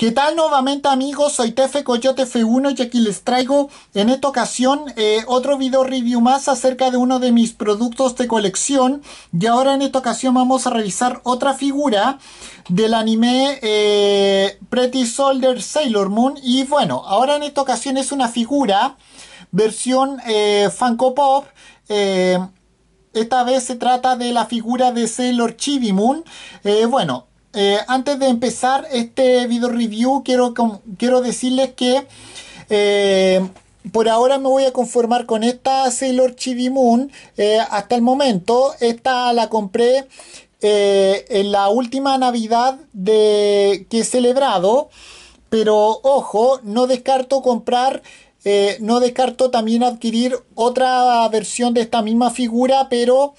¿Qué tal nuevamente amigos? Soy Tefe Coyote F1 y aquí les traigo en esta ocasión eh, otro video review más acerca de uno de mis productos de colección y ahora en esta ocasión vamos a revisar otra figura del anime eh, Pretty Soldier Sailor Moon y bueno, ahora en esta ocasión es una figura versión eh, Funko Pop eh, esta vez se trata de la figura de Sailor Chibi Moon. bueno, eh, antes de empezar este video review, quiero, quiero decirles que eh, por ahora me voy a conformar con esta Sailor Chibi Moon. Eh, hasta el momento, esta la compré en la última Navidad que he celebrado. Pero ojo, no descarto comprar no descarto también adquirir otra versión de esta misma figura, pero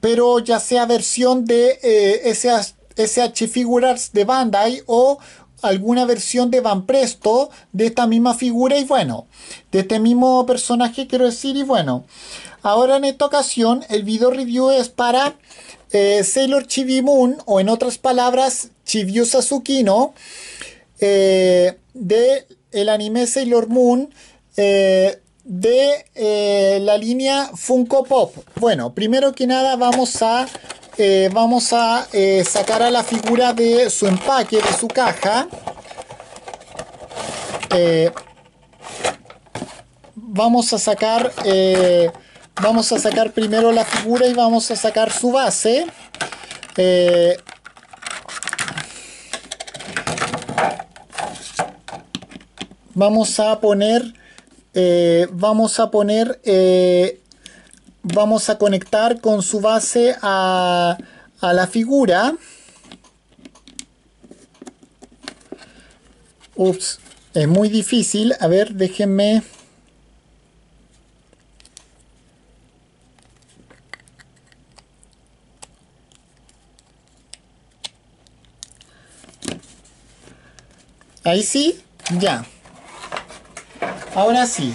pero ya sea versión de eh, SH, Figuras de Bandai o alguna versión de Van Presto de esta misma figura y bueno, de este mismo personaje quiero decir y bueno. Ahora en esta ocasión el video review es para eh, Sailor Chibi Moon o en otras palabras Chibiu Sasukino del eh, de anime Sailor Moon de eh, la línea Funko Pop. Bueno, primero que nada vamos a, eh, vamos a eh, sacar a la figura de su empaque, de su caja. vamos a sacar, vamos a sacar primero la figura y vamos a sacar su base. vamos a poner eh, vamos a poner, eh, vamos a conectar con su base a, a la figura. Ups, es muy difícil. A ver, déjenme... Ahí sí, ya. Ahora sí.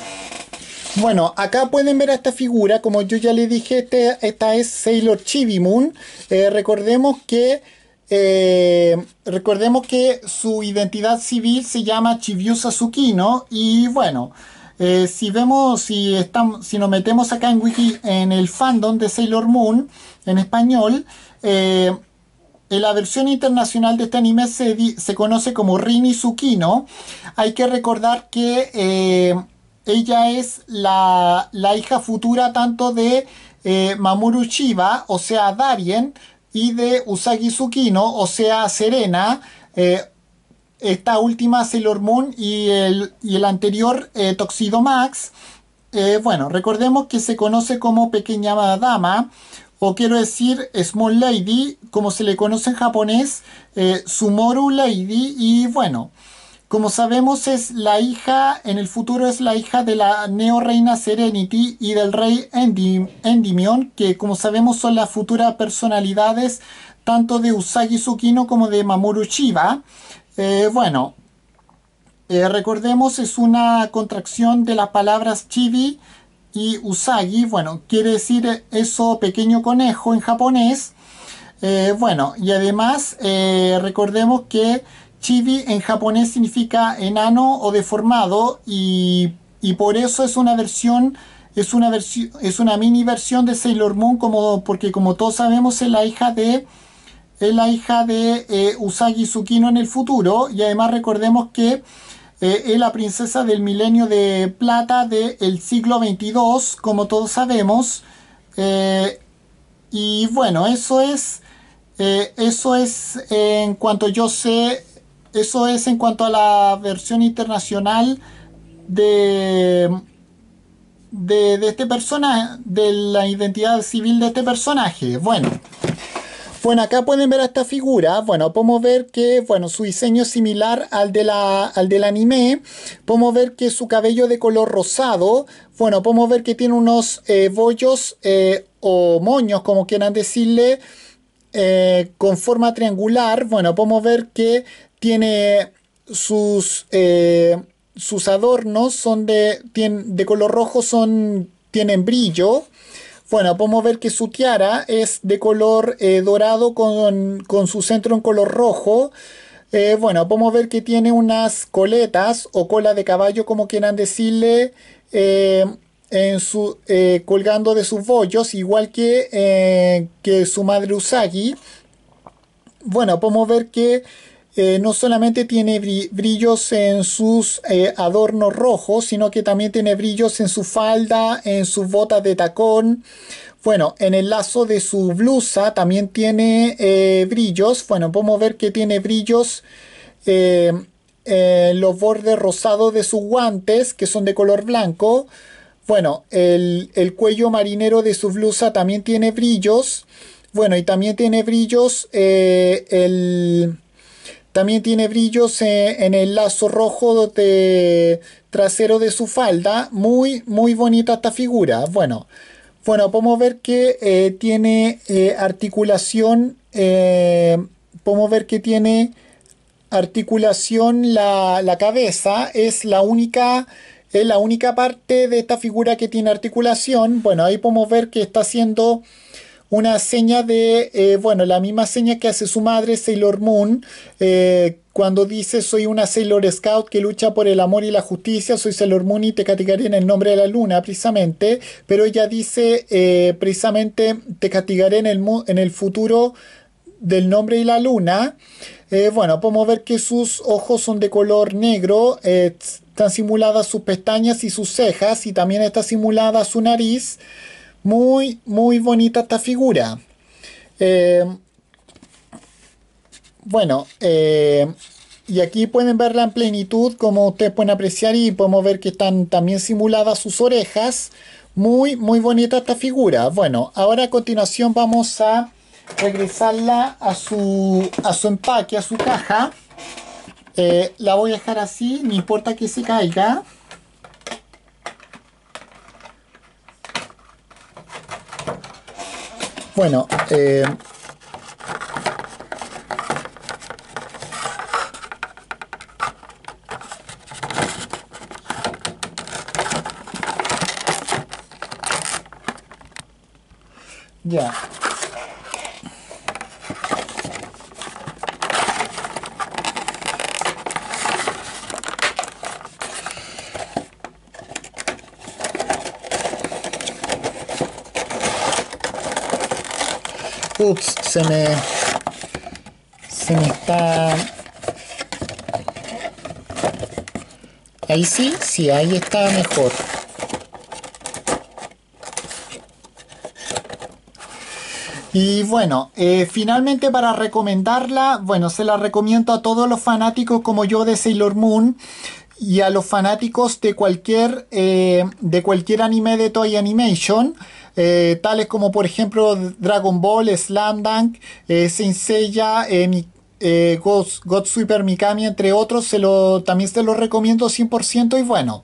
Bueno, acá pueden ver a esta figura, como yo ya le dije, este, esta es Sailor Chibi Moon. Eh, recordemos que eh, recordemos que su identidad civil se llama Chibiusa Sasukino y bueno, eh, si vemos, si, estamos, si nos metemos acá en Wiki, en el fandom de Sailor Moon en español, en la versión internacional de este anime se, se conoce como Rini Tsukino. Hay que recordar que eh, ella es la, hija futura tanto de eh, Mamoru Chiba, o sea, Darien, y de Usagi Tsukino, o sea, Serena. Eh, esta última es el y el, y el anterior eh, Toxido Max. bueno, recordemos que se conoce como Pequeña Dama o quiero decir Small Lady, como se le conoce en japonés, eh, Sumoru Lady, y bueno, como sabemos es la hija, en el futuro es la hija de la neo reina Serenity y del rey Endymion, que como sabemos son las futuras personalidades tanto de Usagi Tsukino como de Mamoru Chiba. Eh, bueno, eh, recordemos es una contracción de las palabras chibi, y Usagi, bueno, quiere decir eso pequeño conejo en japonés. Eh, bueno, y además eh, recordemos que chibi en japonés significa enano o deformado y, por eso es una versión es una versión es una mini versión de Sailor Moon como porque como todos sabemos es la hija de es la hija de eh, Usagi Tsukino en el futuro y además recordemos que eh, es la princesa del milenio de plata del siglo XXII, como todos sabemos. Eh, y bueno, eso es, eh, eso es en cuanto yo sé, eso es en cuanto a la versión internacional de, de, de este personaje, de la identidad civil de este personaje. Bueno. Bueno, acá pueden ver a esta figura. Bueno, podemos ver que bueno, su diseño es similar al, de la, al del anime. Podemos ver que su cabello de color rosado. Bueno, podemos ver que tiene unos eh, bollos eh, o moños, como quieran decirle, eh, con forma triangular. Bueno, podemos ver que tiene sus, sus adornos, son de, de color rojo, son, tienen brillo. Bueno, podemos ver que su tiara es de color eh, dorado con, su centro en color rojo. Eh, bueno, podemos ver que tiene unas coletas o cola de caballo, como quieran decirle, eh, en su, colgando de sus bollos, igual que, que su madre Usagi. Bueno, podemos ver que eh, no solamente tiene brillos en sus eh, adornos rojos, sino que también tiene brillos en su falda, en sus botas de tacón. Bueno, en el lazo de su blusa también tiene eh, brillos. Bueno, podemos ver que tiene brillos en los bordes rosados de sus guantes, que son de color blanco. Bueno, el, cuello marinero de su blusa también tiene brillos. Bueno, y también tiene brillos el, también tiene brillos eh, en el lazo rojo de trasero de su falda. Muy, muy bonita esta figura. Bueno, bueno podemos ver que eh, tiene eh, articulación. podemos ver que tiene articulación la, cabeza. Es la única es la única parte de esta figura que tiene articulación. Bueno, ahí podemos ver que está haciendo una seña de, eh, bueno, la misma seña que hace su madre, Sailor Moon, eh, cuando dice soy una Sailor Scout que lucha por el amor y la justicia, soy Sailor Moon y te castigaré en el nombre de la luna, precisamente, pero ella dice eh, precisamente te castigaré en el, en el futuro del nombre y la luna. bueno, podemos ver que sus ojos son de color negro, están simuladas sus pestañas y sus cejas y también está simulada su nariz. Muy, muy bonita esta figura. Eh, bueno, eh, y aquí pueden verla en plenitud, como ustedes pueden apreciar, y podemos ver que están también simuladas sus orejas. Muy, muy bonita esta figura. Bueno, ahora a continuación vamos a regresarla a su, a su empaque, a su caja. Eh, la voy a dejar así, no importa que se caiga. Bueno, eh, ya, ups, se me se me está ahí sí, sí, ahí está mejor Y bueno, eh, finalmente para recomendarla, bueno, se la recomiendo a todos los fanáticos como yo de Sailor Moon y a los fanáticos de cualquier, eh, de cualquier anime de Toy Animation. Eh, tales como por ejemplo Dragon Ball, Slam Dunk, eh, Saint God, eh, eh, God Mikami, entre otros, se lo, también se los recomiendo 100% y bueno.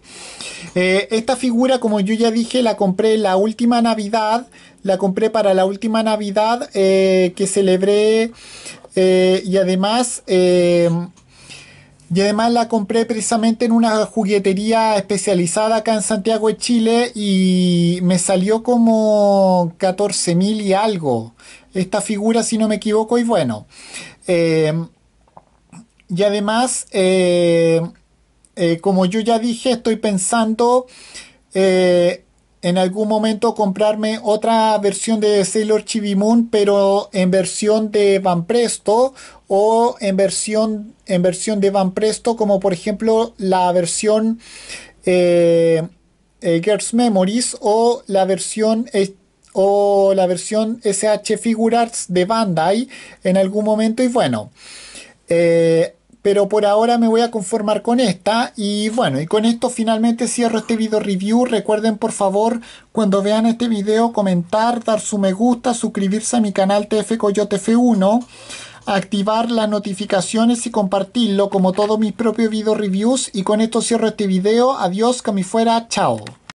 esta figura, como yo ya dije, la compré la última Navidad, la compré para la última Navidad que celebré y además... Y además la compré precisamente en una juguetería especializada acá en Santiago de Chile y me salió como 14 mil y algo. Esta figura, si no me equivoco, y bueno. Eh, y además, eh, eh, como yo ya dije, estoy pensando en algún momento comprarme otra versión de Sailor Chibi Moon, pero en versión de Van Presto o en versión, en versión de Van Presto, como por ejemplo la versión eh, eh, Girls Memories o la versión eh, o la versión SH Figurarts de Bandai en algún momento y bueno pero por ahora me voy a conformar con esta y bueno, y con esto finalmente cierro este video review. Recuerden por favor cuando vean este video comentar, dar su me gusta, suscribirse a mi canal TF Coyote F1 activar las notificaciones y compartirlo como todos mis propios video reviews y con esto cierro este video, adiós, que fuera, chao.